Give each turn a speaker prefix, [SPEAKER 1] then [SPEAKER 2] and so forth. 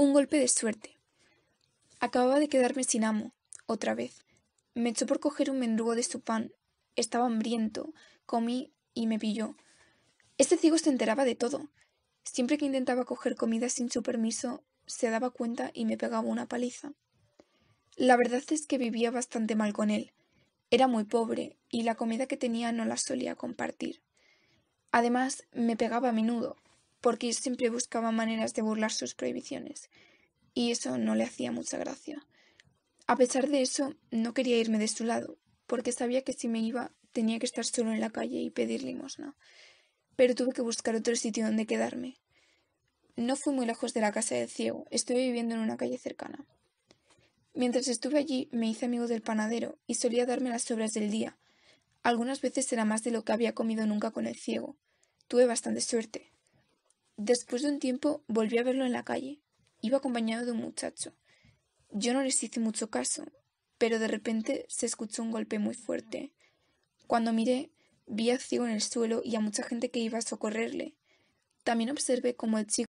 [SPEAKER 1] Un golpe de suerte. Acababa de quedarme sin amo, otra vez. Me echó por coger un mendrugo de su pan. Estaba hambriento, comí y me pilló. Este ciego se enteraba de todo. Siempre que intentaba coger comida sin su permiso, se daba cuenta y me pegaba una paliza. La verdad es que vivía bastante mal con él. Era muy pobre y la comida que tenía no la solía compartir. Además, me pegaba a menudo porque yo siempre buscaba maneras de burlar sus prohibiciones, y eso no le hacía mucha gracia. A pesar de eso, no quería irme de su lado, porque sabía que si me iba tenía que estar solo en la calle y pedir limosna. Pero tuve que buscar otro sitio donde quedarme. No fui muy lejos de la casa del ciego, estuve viviendo en una calle cercana. Mientras estuve allí me hice amigo del panadero y solía darme las sobras del día. Algunas veces era más de lo que había comido nunca con el ciego. Tuve bastante suerte. Después de un tiempo volví a verlo en la calle. Iba acompañado de un muchacho. Yo no les hice mucho caso, pero de repente se escuchó un golpe muy fuerte. Cuando miré, vi a Ciego en el suelo y a mucha gente que iba a socorrerle. También observé cómo el chico